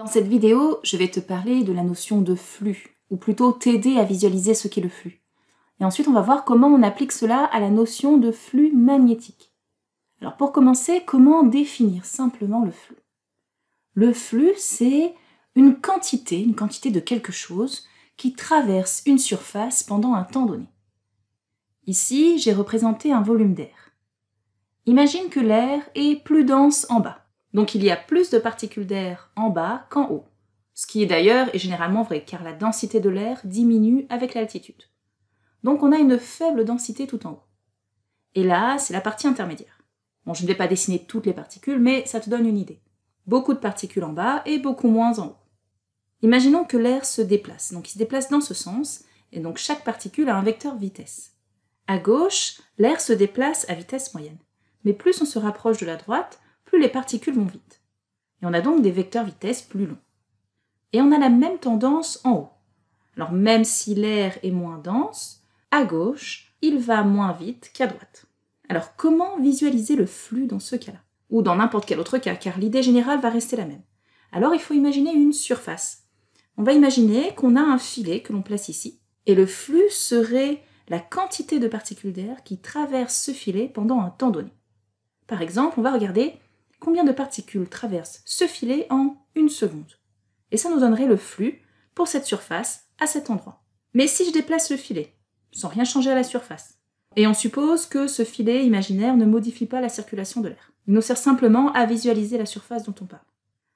Dans cette vidéo, je vais te parler de la notion de flux, ou plutôt t'aider à visualiser ce qu'est le flux. Et ensuite, on va voir comment on applique cela à la notion de flux magnétique. Alors pour commencer, comment définir simplement le flux Le flux, c'est une quantité, une quantité de quelque chose qui traverse une surface pendant un temps donné. Ici, j'ai représenté un volume d'air. Imagine que l'air est plus dense en bas donc il y a plus de particules d'air en bas qu'en haut. Ce qui est d'ailleurs est généralement vrai car la densité de l'air diminue avec l'altitude. Donc on a une faible densité tout en haut. Et là, c'est la partie intermédiaire. Bon, je ne vais pas dessiner toutes les particules, mais ça te donne une idée. Beaucoup de particules en bas et beaucoup moins en haut. Imaginons que l'air se déplace, donc il se déplace dans ce sens, et donc chaque particule a un vecteur vitesse. À gauche, l'air se déplace à vitesse moyenne. Mais plus on se rapproche de la droite, plus les particules vont vite. Et on a donc des vecteurs vitesse plus longs. Et on a la même tendance en haut. Alors même si l'air est moins dense, à gauche, il va moins vite qu'à droite. Alors comment visualiser le flux dans ce cas-là Ou dans n'importe quel autre cas, car l'idée générale va rester la même. Alors il faut imaginer une surface. On va imaginer qu'on a un filet que l'on place ici, et le flux serait la quantité de particules d'air qui traverse ce filet pendant un temps donné. Par exemple, on va regarder combien de particules traversent ce filet en une seconde. Et ça nous donnerait le flux pour cette surface à cet endroit. Mais si je déplace le filet, sans rien changer à la surface, et on suppose que ce filet imaginaire ne modifie pas la circulation de l'air. Il nous sert simplement à visualiser la surface dont on parle.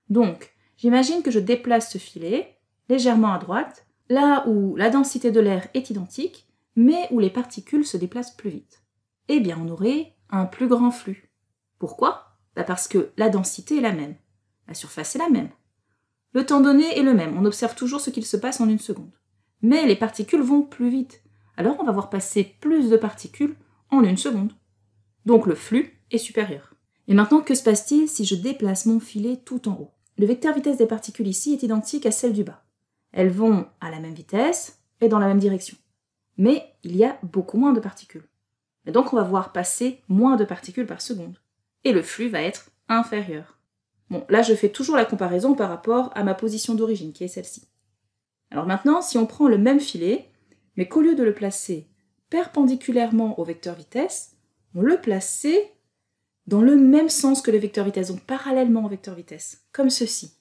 Donc, j'imagine que je déplace ce filet légèrement à droite, là où la densité de l'air est identique, mais où les particules se déplacent plus vite. Eh bien, on aurait un plus grand flux. Pourquoi bah, parce que la densité est la même, la surface est la même, le temps donné est le même, on observe toujours ce qu'il se passe en une seconde. Mais les particules vont plus vite, alors on va voir passer plus de particules en une seconde. Donc le flux est supérieur. Et maintenant, que se passe-t-il si je déplace mon filet tout en haut Le vecteur vitesse des particules ici est identique à celle du bas. Elles vont à la même vitesse et dans la même direction. Mais il y a beaucoup moins de particules. Et donc on va voir passer moins de particules par seconde et le flux va être inférieur. Bon, là je fais toujours la comparaison par rapport à ma position d'origine qui est celle-ci. Alors maintenant, si on prend le même filet, mais qu'au lieu de le placer perpendiculairement au vecteur vitesse, on le plaçait dans le même sens que le vecteur vitesse, donc parallèlement au vecteur vitesse, comme ceci.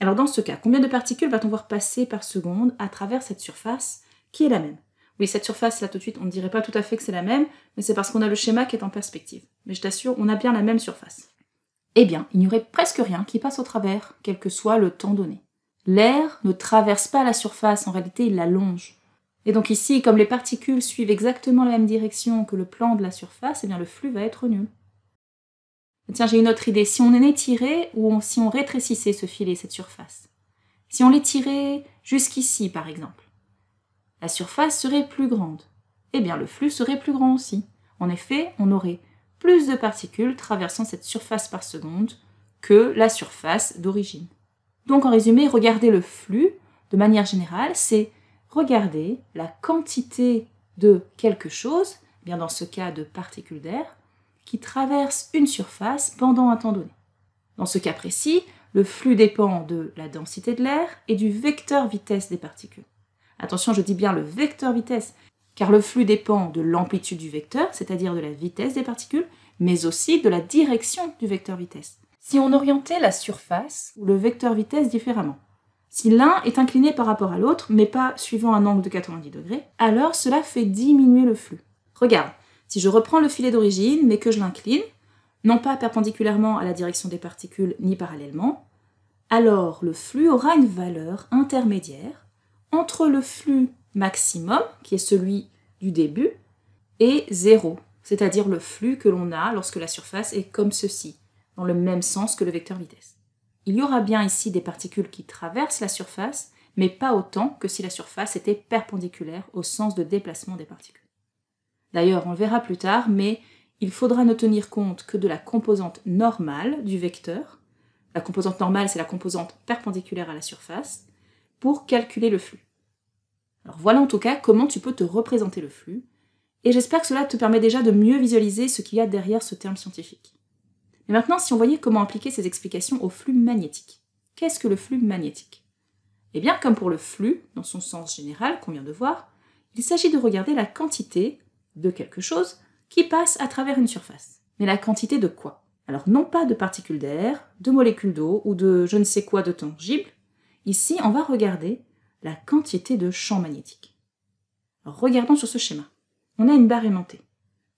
Alors dans ce cas, combien de particules va-t-on voir passer par seconde à travers cette surface qui est la même oui, cette surface, là tout de suite, on ne dirait pas tout à fait que c'est la même, mais c'est parce qu'on a le schéma qui est en perspective. Mais je t'assure, on a bien la même surface. Eh bien, il n'y aurait presque rien qui passe au travers, quel que soit le temps donné. L'air ne traverse pas la surface, en réalité, il la longe. Et donc ici, comme les particules suivent exactement la même direction que le plan de la surface, eh bien le flux va être nul. Tiens, j'ai une autre idée. Si on en étirait ou si on rétrécissait ce filet, cette surface, si on l'étirait jusqu'ici, par exemple, la surface serait plus grande. Eh bien le flux serait plus grand aussi. En effet, on aurait plus de particules traversant cette surface par seconde que la surface d'origine. Donc en résumé, regarder le flux, de manière générale, c'est regarder la quantité de quelque chose, bien dans ce cas de particules d'air, qui traverse une surface pendant un temps donné. Dans ce cas précis, le flux dépend de la densité de l'air et du vecteur vitesse des particules. Attention, je dis bien le vecteur vitesse, car le flux dépend de l'amplitude du vecteur, c'est-à-dire de la vitesse des particules, mais aussi de la direction du vecteur vitesse. Si on orientait la surface ou le vecteur vitesse différemment, si l'un est incliné par rapport à l'autre, mais pas suivant un angle de 90 degrés, alors cela fait diminuer le flux. Regarde, si je reprends le filet d'origine, mais que je l'incline, non pas perpendiculairement à la direction des particules ni parallèlement, alors le flux aura une valeur intermédiaire entre le flux maximum, qui est celui du début, et 0, c'est-à-dire le flux que l'on a lorsque la surface est comme ceci, dans le même sens que le vecteur vitesse. Il y aura bien ici des particules qui traversent la surface, mais pas autant que si la surface était perpendiculaire au sens de déplacement des particules. D'ailleurs, on le verra plus tard, mais il faudra ne tenir compte que de la composante normale du vecteur. La composante normale, c'est la composante perpendiculaire à la surface, pour calculer le flux. Alors voilà en tout cas comment tu peux te représenter le flux, et j'espère que cela te permet déjà de mieux visualiser ce qu'il y a derrière ce terme scientifique. Mais maintenant, si on voyait comment appliquer ces explications au flux magnétique. Qu'est-ce que le flux magnétique Eh bien, comme pour le flux, dans son sens général qu'on vient de voir, il s'agit de regarder la quantité de quelque chose qui passe à travers une surface. Mais la quantité de quoi Alors non pas de particules d'air, de molécules d'eau ou de je ne sais quoi de tangible, Ici, on va regarder la quantité de champ magnétique. regardons sur ce schéma. On a une barre aimantée.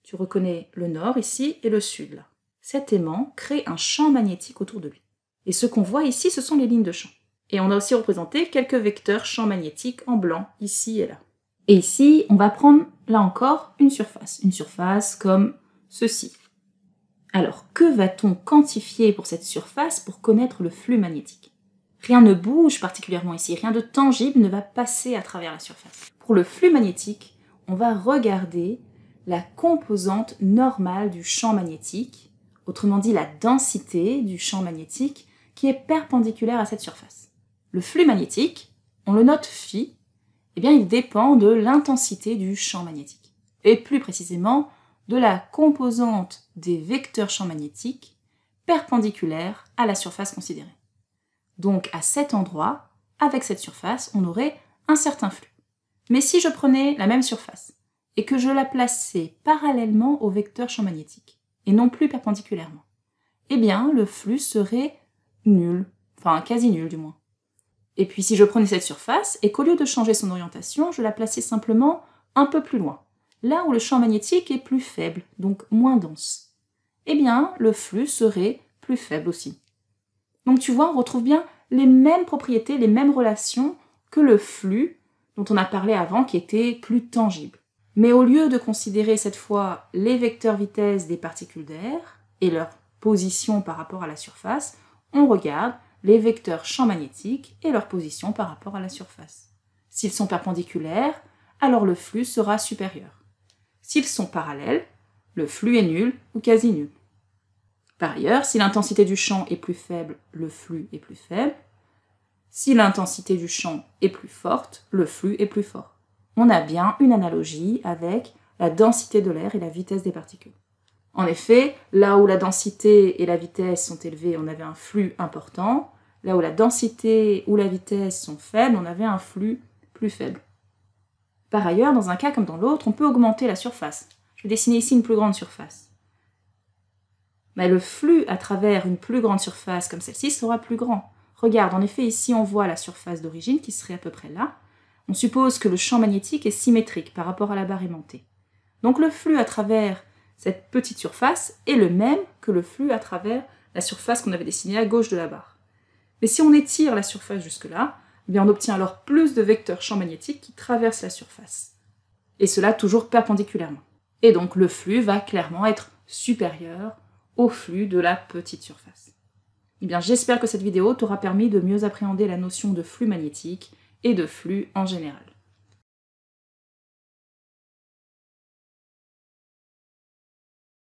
Tu reconnais le nord ici et le sud là. Cet aimant crée un champ magnétique autour de lui. Et ce qu'on voit ici, ce sont les lignes de champ. Et on a aussi représenté quelques vecteurs champ magnétiques en blanc ici et là. Et ici, on va prendre là encore une surface. Une surface comme ceci. Alors, que va-t-on quantifier pour cette surface pour connaître le flux magnétique Rien ne bouge particulièrement ici, rien de tangible ne va passer à travers la surface. Pour le flux magnétique, on va regarder la composante normale du champ magnétique, autrement dit la densité du champ magnétique qui est perpendiculaire à cette surface. Le flux magnétique, on le note phi, eh bien il dépend de l'intensité du champ magnétique et plus précisément de la composante des vecteurs champ magnétique perpendiculaire à la surface considérée. Donc à cet endroit, avec cette surface, on aurait un certain flux. Mais si je prenais la même surface et que je la plaçais parallèlement au vecteur champ magnétique et non plus perpendiculairement, eh bien le flux serait nul, enfin quasi nul du moins. Et puis si je prenais cette surface et qu'au lieu de changer son orientation, je la plaçais simplement un peu plus loin, là où le champ magnétique est plus faible, donc moins dense, eh bien le flux serait plus faible aussi. Donc tu vois, on retrouve bien les mêmes propriétés, les mêmes relations que le flux dont on a parlé avant qui était plus tangible. Mais au lieu de considérer cette fois les vecteurs vitesse des particules d'air et leur position par rapport à la surface, on regarde les vecteurs champ magnétique et leur position par rapport à la surface. S'ils sont perpendiculaires, alors le flux sera supérieur. S'ils sont parallèles, le flux est nul ou quasi nul. Par ailleurs, si l'intensité du champ est plus faible, le flux est plus faible. Si l'intensité du champ est plus forte, le flux est plus fort. On a bien une analogie avec la densité de l'air et la vitesse des particules. En effet, là où la densité et la vitesse sont élevées, on avait un flux important. Là où la densité ou la vitesse sont faibles, on avait un flux plus faible. Par ailleurs, dans un cas comme dans l'autre, on peut augmenter la surface. Je vais dessiner ici une plus grande surface mais le flux à travers une plus grande surface comme celle-ci sera plus grand. Regarde, en effet, ici on voit la surface d'origine qui serait à peu près là. On suppose que le champ magnétique est symétrique par rapport à la barre aimantée. Donc le flux à travers cette petite surface est le même que le flux à travers la surface qu'on avait dessinée à gauche de la barre. Mais si on étire la surface jusque-là, eh on obtient alors plus de vecteurs champ magnétique qui traversent la surface. Et cela toujours perpendiculairement. Et donc le flux va clairement être supérieur au flux de la petite surface. Eh bien, j'espère que cette vidéo t'aura permis de mieux appréhender la notion de flux magnétique et de flux en général.